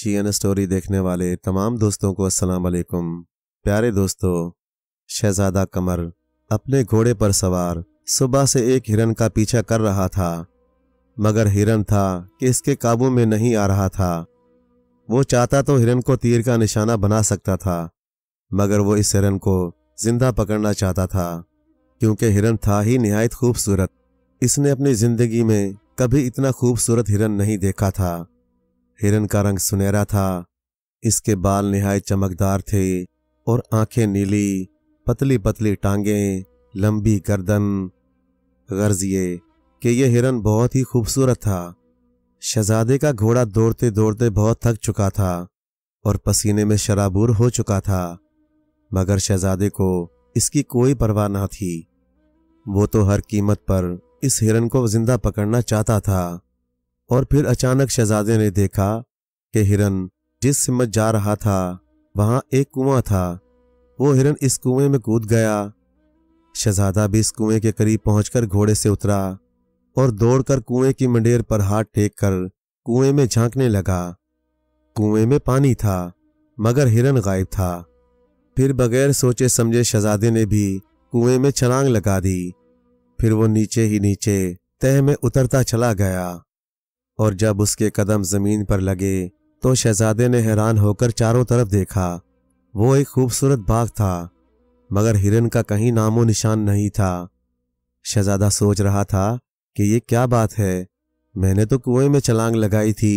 चीन स्टोरी देखने वाले तमाम दोस्तों को अस्सलाम प्यारे दोस्तों शहजादा कमर अपने घोड़े पर सवार सुबह से एक हिरन का पीछा कर रहा था मगर हिरन था कि इसके काबू में नहीं आ रहा था वो चाहता तो हिरन को तीर का निशाना बना सकता था मगर वो इस हिरन को जिंदा पकड़ना चाहता था क्योंकि हिरन था ही नहायत खूबसूरत इसने अपनी जिंदगी में कभी इतना खूबसूरत हिरन नहीं देखा था हिरन का रंग सुनहरा था इसके बाल निहाय चमकदार थे और आंखें नीली पतली पतली टांगें लंबी गर्दन गर्ज ये कि यह हिरन बहुत ही खूबसूरत था शहजादे का घोड़ा दौड़ते दौड़ते बहुत थक चुका था और पसीने में शराबूर हो चुका था मगर शहजादे को इसकी कोई परवाह ना थी वो तो हर कीमत पर इस हिरन को जिंदा पकड़ना चाहता था और फिर अचानक शहजादे ने देखा कि हिरन जिस सिमत जा रहा था वहां एक कुआं था वो हिरन इस कुएं में कूद गया शहजादा भी इस कुएं के करीब पहुंचकर घोड़े से उतरा और दौड़कर कुएं की मंडेर पर हाथ टेक कर कुएं में झांकने लगा कुएं में पानी था मगर हिरन गायब था फिर बगैर सोचे समझे शहजादे ने भी कुएं में छलांग लगा दी फिर वो नीचे ही नीचे तह में उतरता चला गया और जब उसके कदम जमीन पर लगे तो शहजादे ने हैरान होकर चारों तरफ देखा वो एक खूबसूरत बाग था मगर हिरन का कहीं नामो निशान नहीं था शहजादा सोच रहा था कि ये क्या बात है मैंने तो कुएं में छलांग लगाई थी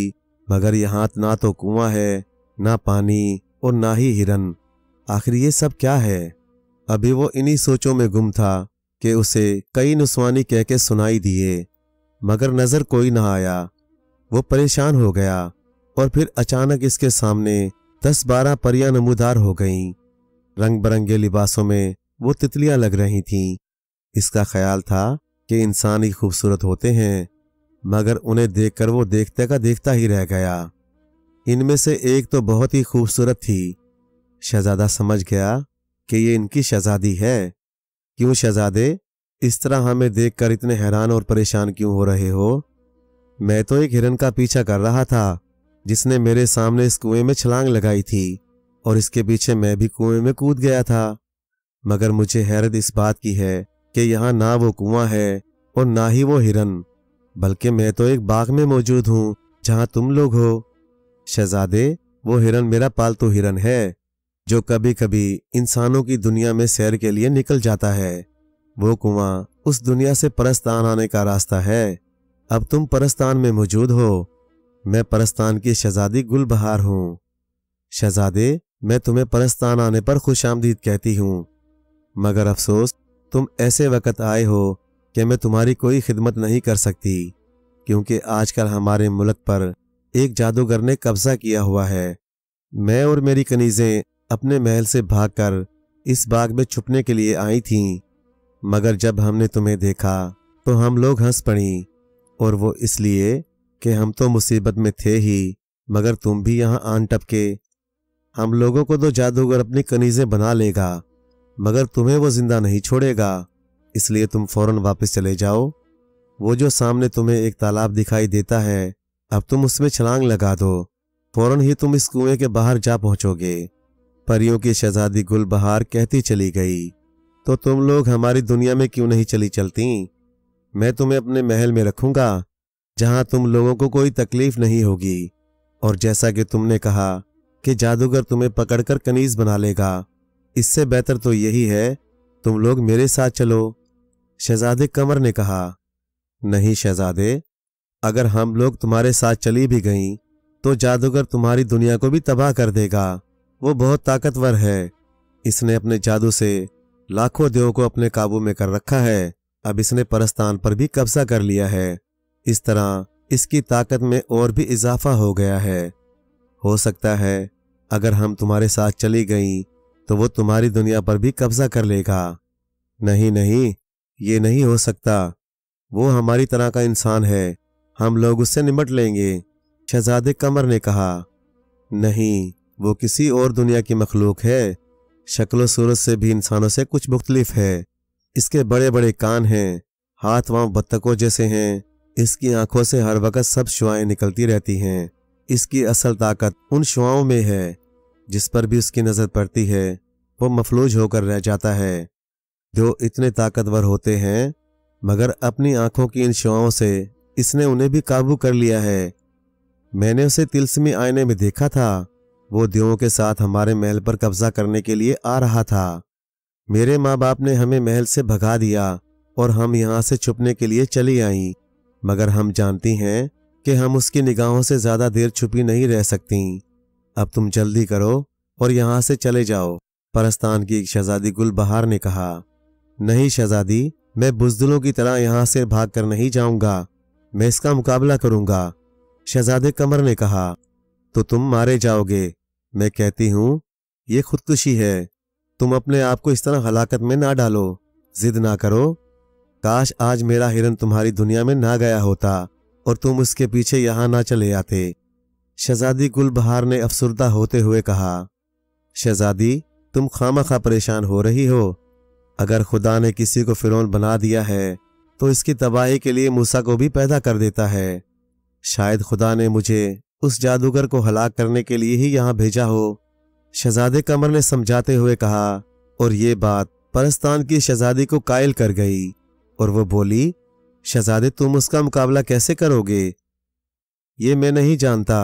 मगर यहाँ ना तो कुआं है ना पानी और ना ही हिरन आखिर ये सब क्या है अभी वो इन्हीं सोचों में गुम था कि उसे कई नुस्वानी कहके सुनाई दिए मगर नजर कोई ना आया वो परेशान हो गया और फिर अचानक इसके सामने दस बारह परियां नमूदार हो गईं। रंग बिरंगे लिबासों में वो तितलियां लग रही थीं। इसका ख्याल था कि इंसान ही खूबसूरत होते हैं मगर उन्हें देखकर वो देखते का देखता ही रह गया इनमें से एक तो बहुत ही खूबसूरत थी शहजादा समझ गया कि ये इनकी शहजादी है क्यों शहजादे इस तरह हमें देखकर इतने हैरान और परेशान क्यों हो रहे हो मैं तो एक हिरन का पीछा कर रहा था जिसने मेरे सामने इस कुएं में छलांग लगाई थी और इसके पीछे मैं भी कुएं में कूद गया था मगर मुझे हैरत इस बात की है कि यहाँ ना वो कुआं है और ना ही वो हिरन बल्कि मैं तो एक बाग में मौजूद हूँ जहाँ तुम लोग हो शहजादे वो हिरन मेरा पालतू हिरन है जो कभी कभी इंसानों की दुनिया में सैर के लिए निकल जाता है वो कुआं उस दुनिया से परस्तान आने का रास्ता है अब तुम परस्तान में मौजूद हो मैं परस्तान की शहजादी गुलबहार हूँ शहजादे मैं तुम्हें परस्तान आने पर खुश आमदीद कहती हूँ मगर अफसोस तुम ऐसे वक़्त आए हो कि मैं तुम्हारी कोई खिदमत नहीं कर सकती क्योंकि आजकल हमारे मुल्क पर एक जादूगर ने कब्ज़ा किया हुआ है मैं और मेरी कनीज़ें अपने महल से भागकर इस बाग में छुपने के लिए आई थीं मगर जब हमने तुम्हें देखा तो हम लोग हंस पड़ी और वो इसलिए कि हम तो मुसीबत में थे ही मगर तुम भी यहाँ आन टपके हम लोगों को तो जादूगर अपनी कनीजें बना लेगा मगर तुम्हें वो जिंदा नहीं छोड़ेगा इसलिए तुम फौरन वापस चले जाओ वो जो सामने तुम्हें एक तालाब दिखाई देता है अब तुम उसमें छलांग लगा दो फौरन ही तुम इस कुएं के बाहर जा पहुंचोगे परियों की शहजादी गुलबहार कहती चली गई तो तुम लोग हमारी दुनिया में क्यों नहीं चली चलती मैं तुम्हें अपने महल में रखूंगा जहां तुम लोगों को कोई तकलीफ नहीं होगी और जैसा कि तुमने कहा कि जादूगर तुम्हें पकड़कर कनीज बना लेगा इससे बेहतर तो यही है तुम लोग मेरे साथ चलो शहजादे कमर ने कहा नहीं शहजादे अगर हम लोग तुम्हारे साथ चली भी गईं तो जादूगर तुम्हारी दुनिया को भी तबाह कर देगा वो बहुत ताकतवर है इसने अपने जादू से लाखों देवों को अपने काबू में कर रखा है अब इसने परस्तान पर भी कब्जा कर लिया है इस तरह इसकी ताकत में और भी इजाफा हो गया है हो सकता है अगर हम तुम्हारे साथ चली गई तो वो तुम्हारी दुनिया पर भी कब्जा कर लेगा नहीं नहीं ये नहीं हो सकता वो हमारी तरह का इंसान है हम लोग उससे निमट लेंगे शहजादे कमर ने कहा नहीं वो किसी और दुनिया की मखलूक है शक्लो सूरत से भी इंसानों से कुछ मुख्तलिफ है इसके बड़े बड़े कान हैं हाथ वहां बत्तखों जैसे हैं इसकी आंखों से हर वक्त सब शुआएं निकलती रहती हैं इसकी असल ताकत उन शुआओं में है जिस पर भी उसकी नज़र पड़ती है वो मफलूज होकर रह जाता है जो इतने ताकतवर होते हैं मगर अपनी आंखों की इन शुआओं से इसने उन्हें भी काबू कर लिया है मैंने उसे तिलस्मी आईने में देखा था वो दियो के साथ हमारे महल पर कब्जा करने के लिए आ रहा था मेरे माँ बाप ने हमें महल से भगा दिया और हम यहाँ से छुपने के लिए चली आईं मगर हम जानती हैं कि हम उसकी निगाहों से ज़्यादा देर छुपी नहीं रह सकती अब तुम जल्दी करो और यहाँ से चले जाओ परस्तान की एक शहजादी गुलबहार ने कहा नहीं शहजादी मैं बुजदलों की तरह यहाँ से भाग कर नहीं जाऊंगा मैं इसका मुकाबला करूंगा शहजादे कमर ने कहा तो तुम मारे जाओगे मैं कहती हूँ ये खुदकुशी है तुम अपने आप को इस तरह हलाकत में ना डालो जिद ना करो काश आज मेरा हिरन तुम्हारी दुनिया में ना गया होता और तुम उसके पीछे यहाँ ना चले आते शहजादी गुलबहार ने अफसरदा होते हुए कहा शहजादी तुम खामा खा परेशान हो रही हो अगर खुदा ने किसी को फिरौन बना दिया है तो इसकी तबाही के लिए मूसा को भी पैदा कर देता है शायद खुदा ने मुझे उस जादूगर को हलाक करने के लिए ही यहाँ भेजा हो शहजादे कमर ने समझाते हुए कहा और ये बात परस्तान की शहजादी को कायल कर गई और वो बोली शहजादे तुम उसका मुकाबला कैसे करोगे ये मैं नहीं जानता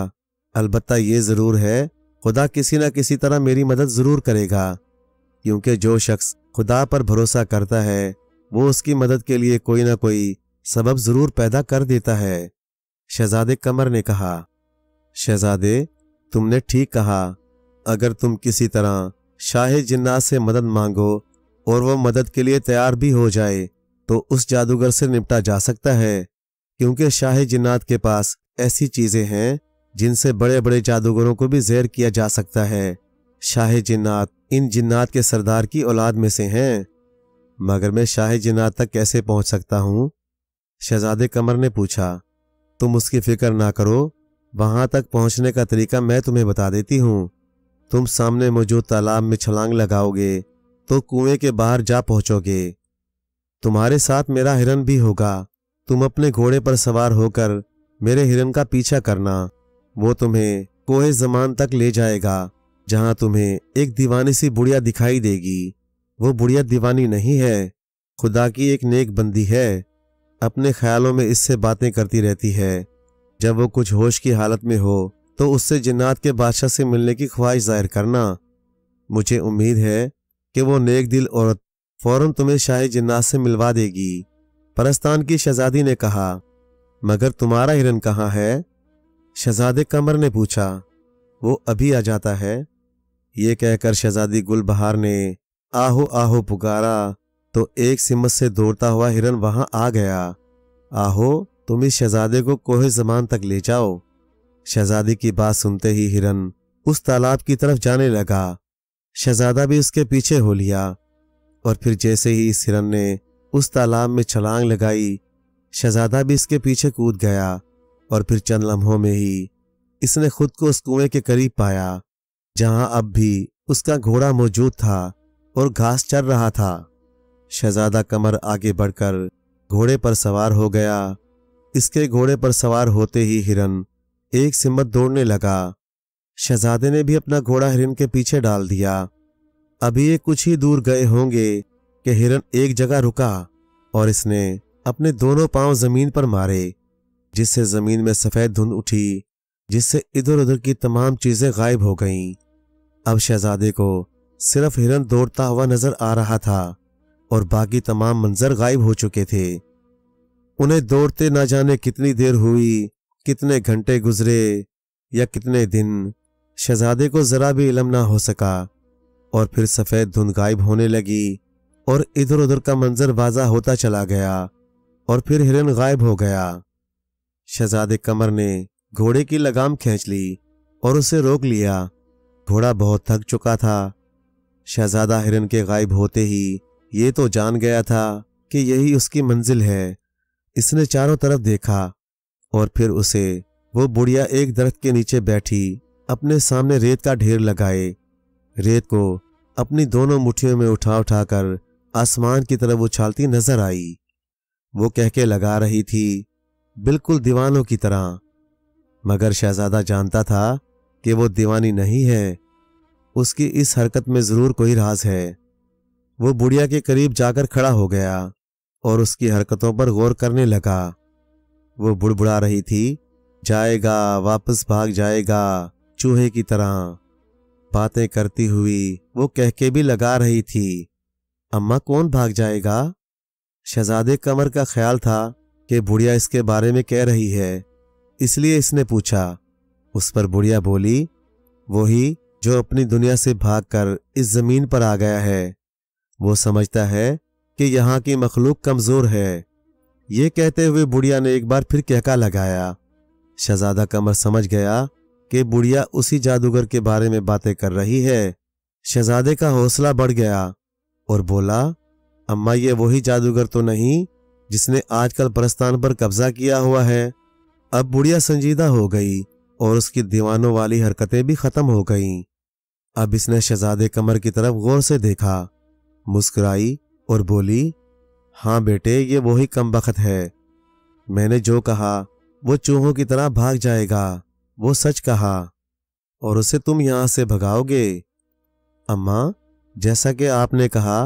अलबत्ता ये ज़रूर है खुदा किसी न किसी तरह मेरी मदद ज़रूर करेगा क्योंकि जो शख्स खुदा पर भरोसा करता है वो उसकी मदद के लिए कोई ना कोई सबब ज़रूर पैदा कर देता है शहजादे कमर ने कहा शहजादे तुमने ठीक कहा अगर तुम किसी तरह शाह जिन्नात से मदद मांगो और वह मदद के लिए तैयार भी हो जाए तो उस जादूगर से निपटा जा सकता है क्योंकि शाह जिन्नात के पास ऐसी चीज़ें हैं जिनसे बड़े बड़े जादूगरों को भी जेर किया जा सकता है शाह जिन्नात इन जिन्नात के सरदार की औलाद में से हैं मगर मैं शाह जिन्नात तक कैसे पहुंच सकता हूं शहजादे कमर ने पूछा तुम उसकी फिक्र ना करो वहां तक पहुंचने का तरीका मैं तुम्हें बता देती हूँ तुम सामने मौजूद तालाब में छलांग लगाओगे तो कुएं के बाहर जा पहुंचोगे तुम्हारे साथ मेरा हिरन भी होगा तुम अपने घोड़े पर सवार होकर मेरे हिरन का पीछा करना वो तुम्हें कोहे जमान तक ले जाएगा जहां तुम्हें एक दीवानी सी बुढ़िया दिखाई देगी वो बुढ़िया दीवानी नहीं है खुदा की एक नेक बंदी है अपने ख्यालों में इससे बातें करती रहती है जब वो कुछ होश की हालत में हो तो उससे जिन्नात के बादशाह से मिलने की ख्वाहिश जाहिर करना मुझे उम्मीद है कि वो नेक दिल औरत फौरन तुम्हें शाही जिन्नात से मिलवा देगी परस्तान की शहजादी ने कहा मगर तुम्हारा हिरन कहाँ है शहजादे कमर ने पूछा वो अभी आ जाता है ये कहकर शहजादी गुलबहार ने आहो आहो पुकारा तो एक सिमत से दौड़ता हुआ हिरन वहां आ गया आहो तुम इस शहजादे को कोहे जमान तक ले जाओ शहजादी की बात सुनते ही हिरन उस तालाब की तरफ जाने लगा शहजादा भी उसके पीछे हो लिया और फिर जैसे ही इस हिरन ने उस तालाब में छलांग लगाई शहजादा भी इसके पीछे कूद गया और फिर चंद लम्हों में ही इसने खुद को उस कुएं के करीब पाया जहां अब भी उसका घोड़ा मौजूद था और घास चर रहा था शहजादा कमर आगे बढ़कर घोड़े पर सवार हो गया इसके घोड़े पर सवार होते ही हिरन एक सिमत दौड़ने लगा शहजादे ने भी अपना घोड़ा हिरन के पीछे डाल दिया अभी ये कुछ ही दूर गए होंगे कि हिरन एक जगह रुका और इसने अपने दोनों पांव जमीन पर मारे जिससे जमीन में सफेद धुंध उठी जिससे इधर उधर की तमाम चीजें गायब हो गईं। अब शहजादे को सिर्फ हिरन दौड़ता हुआ नजर आ रहा था और बाकी तमाम मंजर गायब हो चुके थे उन्हें दौड़ते ना जाने कितनी देर हुई कितने घंटे गुजरे या कितने दिन शहजादे को ज़रा भी इलम ना हो सका और फिर सफ़ेद धुंध गायब होने लगी और इधर उधर का मंजर वाजा होता चला गया और फिर हिरन गायब हो गया शहजादे कमर ने घोड़े की लगाम खींच ली और उसे रोक लिया घोड़ा बहुत थक चुका था शहजादा हिरन के गायब होते ही ये तो जान गया था कि यही उसकी मंजिल है इसने चारों तरफ देखा और फिर उसे वो बुढ़िया एक दरख्त के नीचे बैठी अपने सामने रेत का ढेर लगाए रेत को अपनी दोनों मुठियों में उठा उठाकर आसमान की तरफ उछालती नजर आई वो कहके लगा रही थी बिल्कुल दीवानों की तरह मगर शहजादा जानता था कि वो दीवानी नहीं है उसकी इस हरकत में जरूर कोई राज है वो बुढ़िया के करीब जाकर खड़ा हो गया और उसकी हरकतों पर गौर करने लगा वो बुड़बुड़ा रही थी जाएगा वापस भाग जाएगा चूहे की तरह बातें करती हुई वो कह के भी लगा रही थी अम्मा कौन भाग जाएगा शहजादे कमर का ख्याल था कि बुढ़िया इसके बारे में कह रही है इसलिए इसने पूछा उस पर बुढ़िया बोली वही जो अपनी दुनिया से भागकर इस ज़मीन पर आ गया है वो समझता है कि यहाँ की मखलूक कमज़ोर है ये कहते हुए बुढ़िया ने एक बार फिर कहका लगाया शहजादा कमर समझ गया कि बुढ़िया उसी जादूगर के बारे में बातें कर रही है शहजादे का हौसला बढ़ गया और बोला अम्मा ये वही जादूगर तो नहीं जिसने आजकल प्रस्थान पर कब्जा किया हुआ है अब बुढ़िया संजीदा हो गई और उसकी दीवानों वाली हरकतें भी खत्म हो गईं। अब इसने शहजादे कमर की तरफ गौर से देखा मुस्कुराई और बोली हाँ बेटे ये वही कम वक्त है मैंने जो कहा वो चूहों की तरह भाग जाएगा वो सच कहा और उसे तुम यहां से भगाओगे अम्मा जैसा कि आपने कहा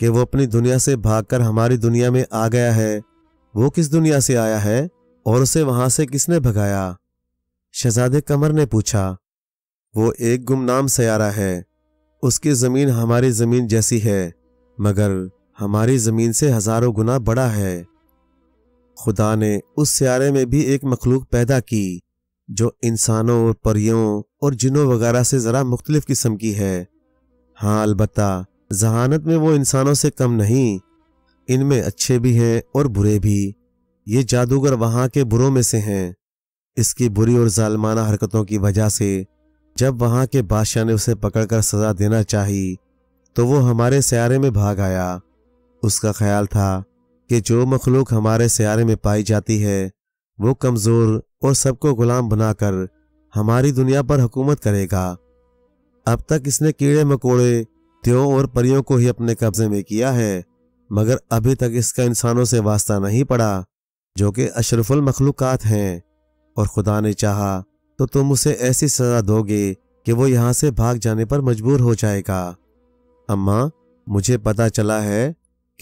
कि वो अपनी दुनिया से भागकर हमारी दुनिया में आ गया है वो किस दुनिया से आया है और उसे वहां से किसने भगाया शहजादे कमर ने पूछा वो एक गुमनाम सयारा है उसकी ज़मीन हमारी ज़मीन जैसी है मगर हमारी ज़मीन से हज़ारों गुना बड़ा है खुदा ने उस सियारे में भी एक मखलूक पैदा की जो इंसानों और परियों और जिनों वगैरह से ज़रा मुख्तलिफ़ किस्म की है हाँ अलबत् जहानत में वो इंसानों से कम नहीं इनमें अच्छे भी हैं और बुरे भी ये जादूगर वहां के बुरों में से हैं इसकी बुरी और जालमाना हरकतों की वजह से जब वहां के बादशाह ने उसे पकड़कर सज़ा देना चाही तो वो हमारे सियारे में भाग आया उसका ख्याल था कि जो मखलूक हमारे सियारे में पाई जाती है वो कमज़ोर और सबको गुलाम बनाकर हमारी दुनिया पर हुकूमत करेगा अब तक इसने कीड़े मकोड़े त्यों और परियों को ही अपने कब्जे में किया है मगर अभी तक इसका इंसानों से वास्ता नहीं पड़ा जो कि अशरफुल मखलूक हैं और खुदा ने चाहा तो तुम उसे ऐसी सज़ा दोगे कि वो यहां से भाग जाने पर मजबूर हो जाएगा अम्मा मुझे पता चला है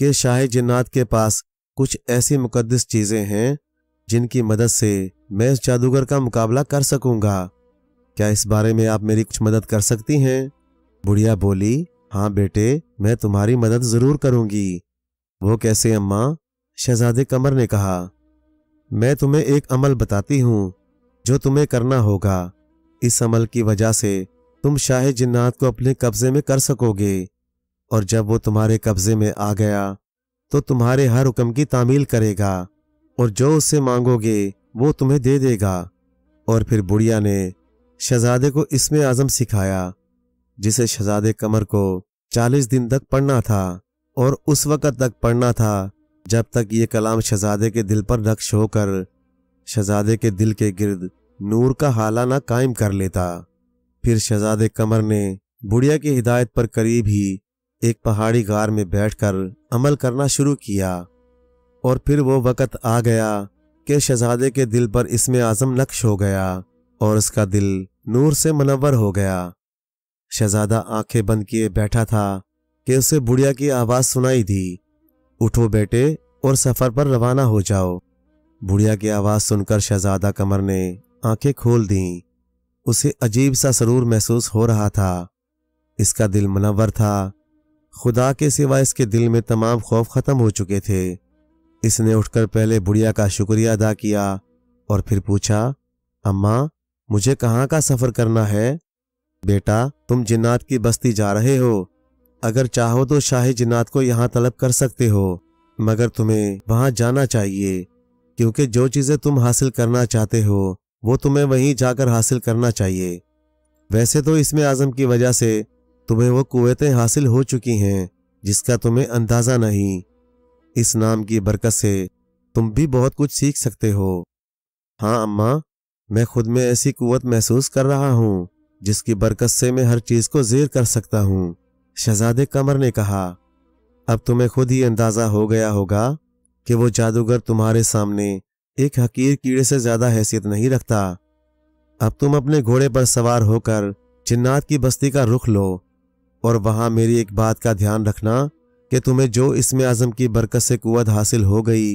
कि शाह जिन्नात के पास कुछ ऐसी मुकदस चीज़ें हैं जिनकी मदद से मैं इस जादूगर का मुकाबला कर सकूंगा क्या इस बारे में आप मेरी कुछ मदद कर सकती हैं बुढ़िया बोली हाँ बेटे मैं तुम्हारी मदद ज़रूर करूंगी वो कैसे अम्मा शहजादे कमर ने कहा मैं तुम्हें एक अमल बताती हूँ जो तुम्हें करना होगा इस अमल की वजह से तुम शाह जिन्नात को अपने कब्जे में कर सकोगे और जब वो तुम्हारे कब्जे में आ गया तो तुम्हारे हर हुक्म की तामील करेगा और जो उससे मांगोगे वो तुम्हें दे देगा और फिर बुढ़िया ने शहजादे को इसमें आज़म सिखाया जिसे शहजादे कमर को चालीस दिन तक पढ़ना था और उस वक़्त तक पढ़ना था जब तक ये कलाम शहजादे के दिल पर नक्श होकर शहजादे के दिल के गिर्द नूर का ना कायम कर लेता फिर शहजादे कमर ने बुढ़िया की हिदायत पर करीब ही एक पहाड़ी गार में बैठकर अमल करना शुरू किया और फिर वो वक़्त आ गया कि शहजादे के दिल पर इसमें आज़म नक्श हो गया और उसका दिल नूर से मनवर हो गया शहजादा आंखें बंद किए बैठा था कि उसे बुढ़िया की आवाज़ सुनाई दी उठो बेटे और सफ़र पर रवाना हो जाओ बुढ़िया की आवाज़ सुनकर शहजादा कमर ने आंखें खोल दीं उसे अजीब सा सरूर महसूस हो रहा था इसका दिल मनवर था खुदा के सिवा इसके दिल में तमाम खौफ ख़त्म हो चुके थे इसने उठकर पहले बुढ़िया का शुक्रिया अदा किया और फिर पूछा अम्मा मुझे कहाँ का सफ़र करना है बेटा तुम जिन्नात की बस्ती जा रहे हो अगर चाहो तो शाही जिन्नात को यहाँ तलब कर सकते हो मगर तुम्हें वहां जाना चाहिए क्योंकि जो चीज़ें तुम हासिल करना चाहते हो वो तुम्हें वहीं जाकर हासिल करना चाहिए वैसे तो इसमें आज़म की वजह से तुम्हें वो कुतें हासिल हो चुकी हैं जिसका तुम्हें अंदाज़ा नहीं इस नाम की बरकत से तुम भी बहुत कुछ सीख सकते हो हाँ अम्मा मैं खुद में ऐसी कुवत महसूस कर रहा हूँ जिसकी बरकत से मैं हर चीज़ को जेर कर सकता हूँ शहजादे कमर ने कहा अब तुम्हें खुद ही अंदाज़ा हो गया होगा कि वो जादूगर तुम्हारे सामने एक हकीर कीड़े से ज़्यादा हैसियत नहीं रखता अब तुम अपने घोड़े पर सवार होकर जिन्नात की बस्ती का रुख लो और वहां मेरी एक बात का ध्यान रखना कि तुम्हें जो इसमें आजम की बरकत से कुत हासिल हो गई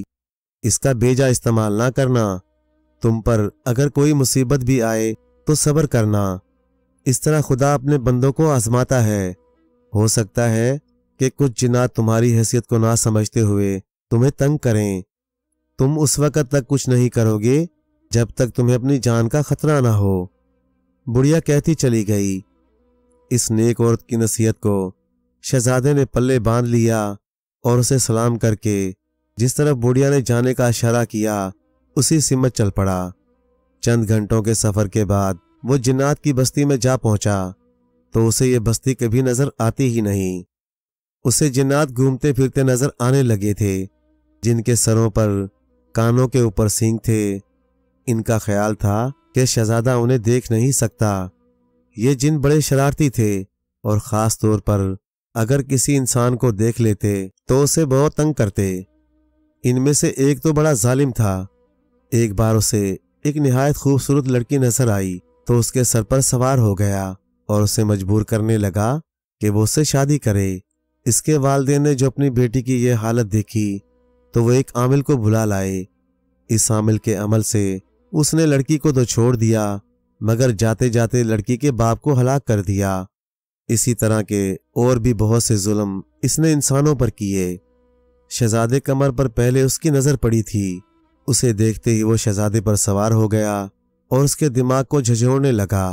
इसका बेजा इस्तेमाल ना करना तुम पर अगर कोई मुसीबत भी आए तो सब्र करना इस तरह खुदा अपने बंदों को आजमाता है हो सकता है कि कुछ जिनात तुम्हारी हैसियत को ना समझते हुए तुम्हें तंग करें तुम उस वक़्त तक कुछ नहीं करोगे जब तक तुम्हें अपनी जान का खतरा ना हो बुढ़िया कहती चली गई इस नेक औरत की नसीहत को शहजादे ने पल्ले बांध लिया और उसे सलाम करके जिस तरफ बुढ़िया ने जाने का इशारा किया उसी सिमत चल पड़ा चंद घंटों के सफर के बाद वो जिन्नात की बस्ती में जा पहुंचा तो उसे ये बस्ती कभी नजर आती ही नहीं उसे जिन्नात घूमते फिरते नजर आने लगे थे जिनके सरों पर कानों के ऊपर सींग थे इनका ख्याल था कि शहजादा उन्हें देख नहीं सकता ये जिन बड़े शरारती थे और ख़ास तौर पर अगर किसी इंसान को देख लेते तो उसे बहुत तंग करते इनमें से एक तो बड़ा जालिम था एक बार उसे एक नहायत खूबसूरत लड़की नजर आई तो उसके सर पर सवार हो गया और उसे मजबूर करने लगा कि वो उससे शादी करे इसके वालदे ने जो अपनी बेटी की यह हालत देखी तो वो एक आमिल को बुला लाए इस आमिल के अमल से उसने लड़की को तो छोड़ दिया मगर जाते जाते लड़की के बाप को हलाक कर दिया इसी तरह के और भी बहुत से जुल्म इसने इंसानों पर किए शहजादे कमर पर पहले उसकी नज़र पड़ी थी उसे देखते ही वो शहजादे पर सवार हो गया और उसके दिमाग को झझोड़ने लगा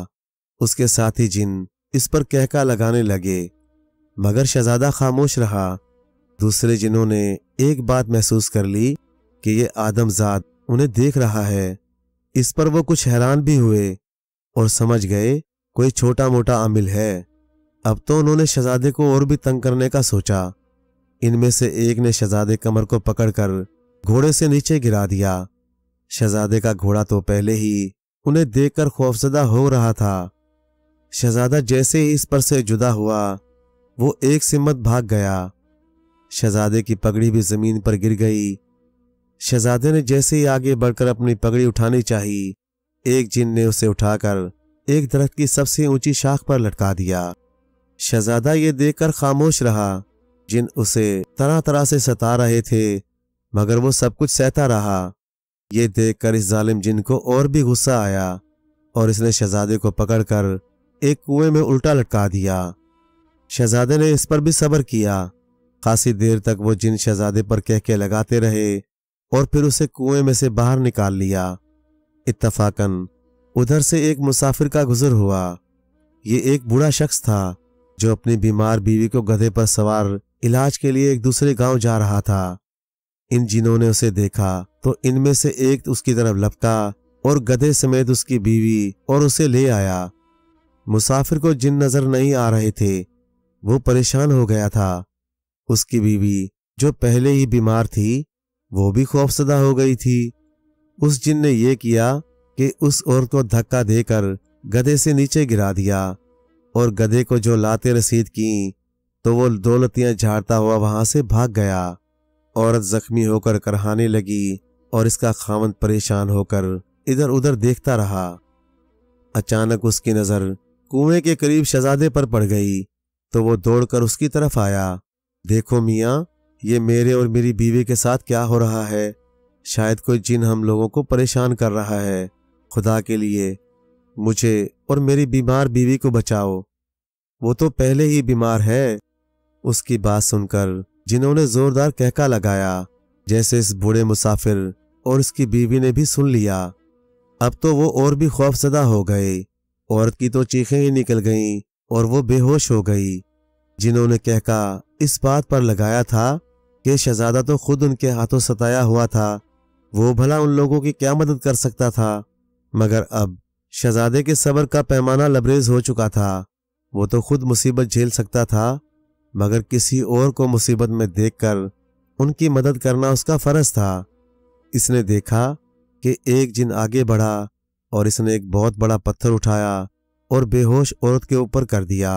उसके साथ ही जिन इस पर कहका लगाने लगे मगर शहजादा खामोश रहा दूसरे जिन्होंने ने एक बात महसूस कर ली कि ये आदमजाद उन्हें देख रहा है इस पर वो कुछ हैरान भी हुए और समझ गए कोई छोटा मोटा अमिल है अब तो उन्होंने शहजादे को और भी तंग करने का सोचा इनमें से एक ने शहजादे कमर को पकड़कर घोड़े से नीचे गिरा दिया शहजादे का घोड़ा तो पहले ही उन्हें देखकर खौफजदा हो रहा था शहजादा जैसे ही इस पर से जुदा हुआ वो एक सिमत भाग गया शहजादे की पगड़ी भी जमीन पर गिर गई शहजादे ने जैसे ही आगे बढ़कर अपनी पगड़ी उठानी चाही एक जिन ने उसे उठाकर एक दरख्त की सबसे ऊंची शाख पर लटका दिया शहजादा ये देखकर खामोश रहा जिन उसे तरह तरह से सता रहे थे मगर वो सब कुछ सहता रहा ये देखकर इस जालिम जिन को और भी गुस्सा आया और इसने शहजादे को पकड़कर एक कुएं में उल्टा लटका दिया शहजादे ने इस पर भी सब्र किया खासी देर तक वो जिन शहजादे पर कहके लगाते रहे और फिर उसे कुएं में से बाहर निकाल लिया इतफाकन उधर से एक मुसाफिर का गुजर हुआ ये एक बूढ़ा शख्स था जो अपनी बीमार बीवी को गधे पर सवार इलाज के लिए एक दूसरे गांव जा रहा था इन जिन्होंने उसे देखा तो इनमें से एक उसकी तरफ लपका और गधे समेत उसकी बीवी और उसे ले आया मुसाफिर को जिन नजर नहीं आ रहे थे वो परेशान हो गया था उसकी बीवी जो पहले ही बीमार थी वो भी खौफसदा हो गई थी उस जिन ने यह किया कि उस औरत को धक्का देकर गधे से नीचे गिरा दिया और गधे को जो लाते रसीद की तो वो दौलतियां झाड़ता हुआ वहां से भाग गया औरत जख्मी होकर करहाने लगी और इसका खावन परेशान होकर इधर उधर देखता रहा अचानक उसकी नजर कुएं के करीब शहजादे पर पड़ गई तो वो दौड़कर उसकी तरफ आया देखो मियाँ ये मेरे और मेरी बीवी के साथ क्या हो रहा है शायद कोई जिन हम लोगों को परेशान कर रहा है खुदा के लिए मुझे और मेरी बीमार बीवी को बचाओ वो तो पहले ही बीमार है उसकी बात सुनकर जिन्होंने जोरदार कहका लगाया जैसे इस बूढ़े मुसाफिर और उसकी बीवी ने भी सुन लिया अब तो वो और भी खौफसदा हो गए औरत की तो चीखें ही निकल गईं और वो बेहोश हो गई जिन्होंने कहका इस बात पर लगाया था कि शहजादा तो खुद उनके हाथों सताया हुआ था वो भला उन लोगों की क्या मदद कर सकता था मगर अब शहजादे के सबर का पैमाना लबरेज हो चुका था वो तो खुद मुसीबत झेल सकता था मगर किसी और को मुसीबत में देखकर उनकी मदद करना उसका फर्ज था इसने देखा कि एक जिन आगे बढ़ा और इसने एक बहुत बड़ा पत्थर उठाया और बेहोश औरत के ऊपर कर दिया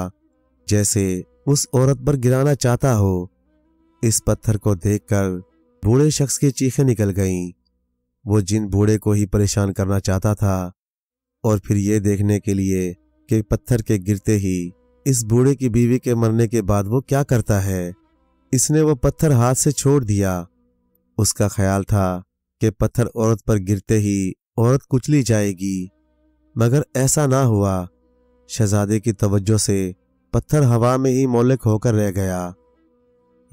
जैसे उस औरत पर गिराना चाहता हो इस पत्थर को देखकर बूढ़े शख्स की चीखें निकल गईं वो जिन बूढ़े को ही परेशान करना चाहता था और फिर ये देखने के लिए कि पत्थर के गिरते ही इस बूढ़े की बीवी के मरने के बाद वो क्या करता है इसने वो पत्थर हाथ से छोड़ दिया उसका ख्याल था कि पत्थर औरत पर गिरते ही औरत कुचली जाएगी मगर ऐसा ना हुआ शहजादे की तवज्जो से पत्थर हवा में ही मोलिक होकर रह गया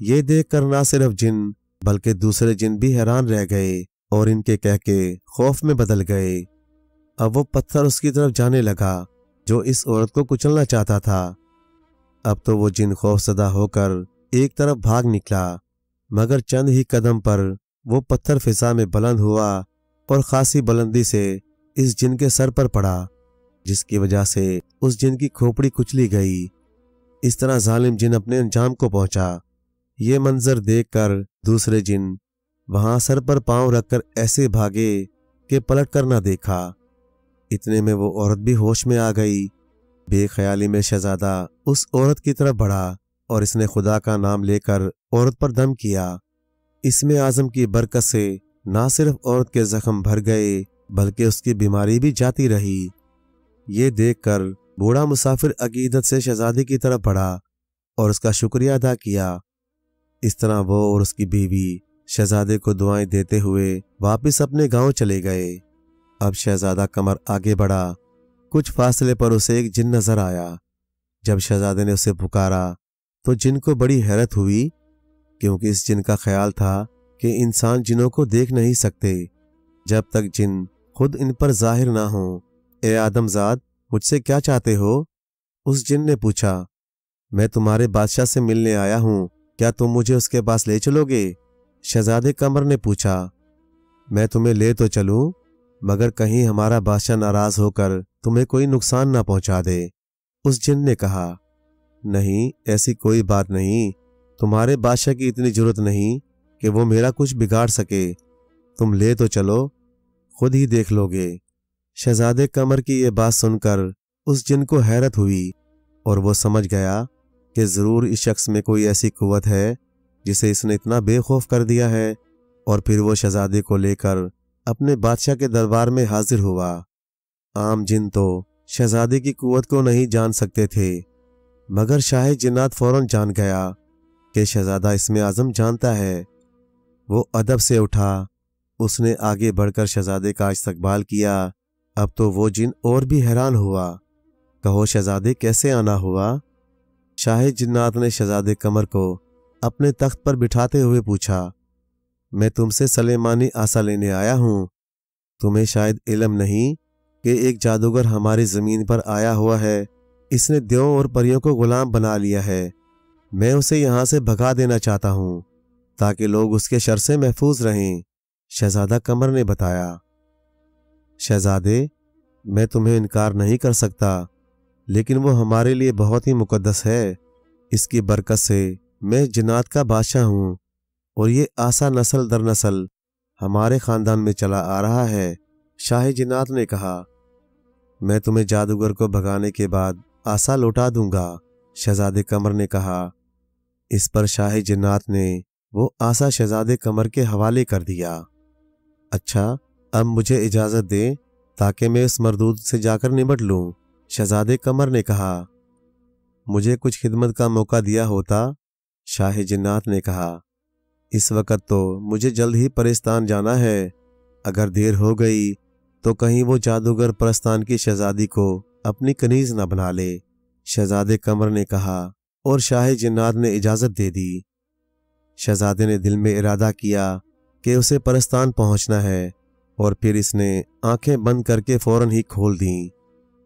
ये देखकर ना सिर्फ जिन बल्कि दूसरे जिन भी हैरान रह गए और इनके कह के खौफ में बदल गए अब वो पत्थर उसकी तरफ जाने लगा जो इस औरत को कुचलना चाहता था अब तो वो जिन सदा होकर एक तरफ भाग निकला मगर चंद ही कदम पर वो पत्थर फिजा में बुलंद हुआ और खासी बुलंदी से इस जिन के सर पर पड़ा जिसकी वजह से उस जिन की खोपड़ी कुचली गई इस तरह जालिम जिन अपने अंजाम को पहुंचा ये मंजर देखकर दूसरे जिन वहां सर पर पांव रखकर ऐसे भागे कि पलट कर ना देखा इतने में वो औरत भी होश में आ गई बेख्याली में शहजादा उस औरत की तरफ बढ़ा और इसने खुदा का नाम लेकर औरत पर दम किया इसमें आजम की बरकत से ना सिर्फ औरत के जख्म भर गए बल्कि उसकी बीमारी भी जाती रही ये देखकर बूढ़ा मुसाफिर अकीदत से शहजादी की तरफ बढ़ा और उसका शुक्रिया अदा किया इस तरह वो और उसकी बीवी शहजादे को दुआएं देते हुए वापस अपने गांव चले गए अब शहजादा कमर आगे बढ़ा कुछ फासले पर उसे एक जिन नजर आया जब शहजादे ने उसे पुकारा तो जिन को बड़ी हैरत हुई क्योंकि इस जिन का ख्याल था कि इंसान जिनों को देख नहीं सकते जब तक जिन खुद इन पर जाहिर ना हो ए आदमजाद मुझसे क्या चाहते हो उस जिन ने पूछा मैं तुम्हारे बादशाह से मिलने आया हूँ क्या तुम मुझे उसके पास ले चलोगे शहजादे कमर ने पूछा मैं तुम्हें ले तो चलू मगर कहीं हमारा बादशाह नाराज होकर तुम्हें कोई नुकसान ना पहुंचा दे उस जिन ने कहा नहीं ऐसी कोई बात नहीं तुम्हारे बादशाह की इतनी जरूरत नहीं कि वो मेरा कुछ बिगाड़ सके तुम ले तो चलो खुद ही देख लोगे शहजादे कमर की यह बात सुनकर उस जिन को हैरत हुई और वो समझ गया कि ज़रूर इस शख्स में कोई ऐसी कुवत है जिसे इसने इतना बेखौफ कर दिया है और फिर वो शहजादे को लेकर अपने बादशाह के दरबार में हाजिर हुआ आम जिन तो शहजादे की कुत को नहीं जान सकते थे मगर शाह जिन्नात फौरन जान गया कि शहजादा इसमें आजम जानता है वो अदब से उठा उसने आगे बढ़कर शहजादे का इस्तकबाल किया अब तो वो जिन और भी हैरान हुआ कहो शहजादे कैसे आना हुआ शाह जिन्नात ने शहजादे कमर को अपने तख्त पर बिठाते हुए पूछा मैं तुमसे सलेमानी आशा लेने आया हूं तुम्हें शायद इलम नहीं कि एक जादूगर हमारी ज़मीन पर आया हुआ है इसने देव और परियों को गुलाम बना लिया है मैं उसे यहां से भगा देना चाहता हूं ताकि लोग उसके शर से महफूज रहें शहजादा कमर ने बताया शहजादे मैं तुम्हें इनकार नहीं कर सकता लेकिन वो हमारे लिए बहुत ही मुकद्दस है इसकी बरकत से मैं जिनात का बादशाह हूँ और ये आसा नसल दर नसल हमारे खानदान में चला आ रहा है शाह जिनात ने कहा मैं तुम्हें जादूगर को भगाने के बाद आशा लौटा दूंगा शहजादे कमर ने कहा इस पर शाह जिन्नात ने वो आशा शहजादे कमर के हवाले कर दिया अच्छा अब मुझे इजाज़त दे ताकि मैं उस मरदूद से जाकर निबट लूं शहजादे कमर ने कहा मुझे कुछ खिदमत का मौका दिया होता शाह जिन्नात ने कहा इस वक्त तो मुझे जल्द ही परिस्तान जाना है अगर देर हो गई तो कहीं वो जादूगर परस्तान की शहजादी को अपनी कनीज न बना ले शहजादे कमर ने कहा और शाह जिन्नात ने इजाज़त दे दी शहजादे ने दिल में इरादा किया कि उसे परस्तान पहुंचना है और फिर इसने आंखें बंद करके फौरन ही खोल दीं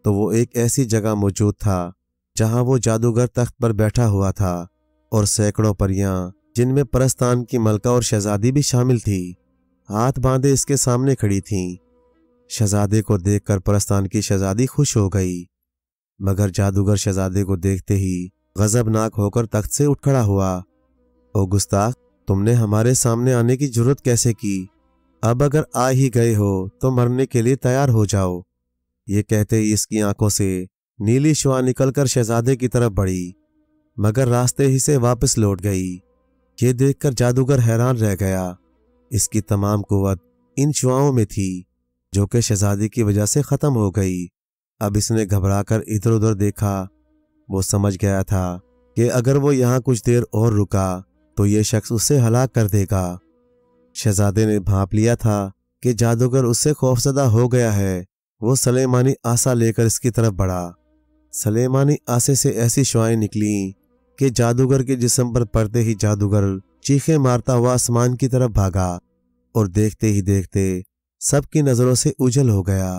तो वो एक ऐसी जगह मौजूद था जहां वो जादूगर तख्त पर बैठा हुआ था और सैकड़ों परियां जिनमें परस्तान की मलका और शहजादी भी शामिल थी हाथ बांधे इसके सामने खड़ी थीं। शहजादे को देखकर परस्तान की शहजादी खुश हो गई मगर जादूगर शहजादे को देखते ही गजबनाक होकर तख्त से उठ खड़ा हुआ ओ गुस्ताख तुमने हमारे सामने आने की जरूरत कैसे की अब अगर आ ही गए हो तो मरने के लिए तैयार हो जाओ ये कहते ही इसकी आंखों से नीली शुआ निकलकर शहजादे की तरफ बढ़ी मगर रास्ते ही से वापस लौट गई ये देखकर जादूगर हैरान रह गया इसकी तमाम कुत इन शुआओं में थी जो कि शहजादी की वजह से ख़त्म हो गई अब इसने घबराकर इधर उधर देखा वो समझ गया था कि अगर वो यहाँ कुछ देर और रुका तो ये शख्स उसे हलाक कर देगा शहजादे ने भाप लिया था कि जादूगर उससे खौफजदा हो गया है वो सलेमानी आशा लेकर इसकी तरफ बढ़ा सलेमानी आशे से ऐसी शुआएं निकली कि जादूगर के जिसम पर पड़ते ही जादूगर चीखे मारता हुआ आसमान की तरफ भागा और देखते ही देखते सबकी नजरों से उजल हो गया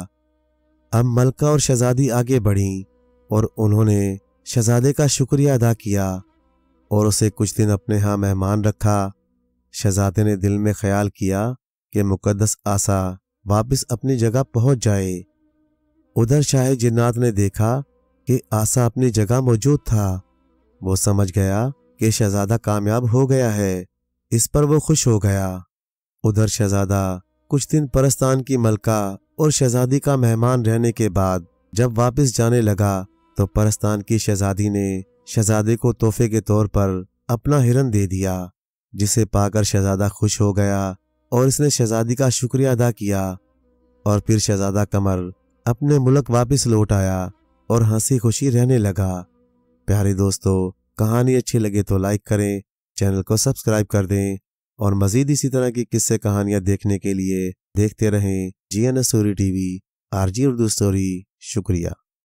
अब मलका और शहजादी आगे बढ़ी और उन्होंने शहजादे का शुक्रिया अदा किया और उसे कुछ दिन अपने यहां मेहमान रखा शहजादे ने दिल में ख्याल किया कि मुकदस आशा वापस अपनी जगह पहुंच जाए उधर शाह जिन्नात ने देखा कि आशा अपनी जगह मौजूद था वो समझ गया कि शहजादा कामयाब हो गया है इस पर वो खुश हो गया उधर शहजादा कुछ दिन परस्तान की मलका और शहजादी का मेहमान रहने के बाद जब वापस जाने लगा तो परस्तान की शहजादी ने शहजादे को तोहफे के तौर पर अपना हिरन दे दिया जिसे पाकर शहजादा खुश हो गया और इसने शहजादी का शुक्रिया अदा किया और फिर शहजादा कमर अपने मुल्क वापस लौट आया और हंसी खुशी रहने लगा प्यारे दोस्तों कहानी अच्छी लगे तो लाइक करें चैनल को सब्सक्राइब कर दें और मजीद इसी तरह की किस्से कहानियां देखने के लिए देखते रहें G N S TV RG Urdu story शुक्रिया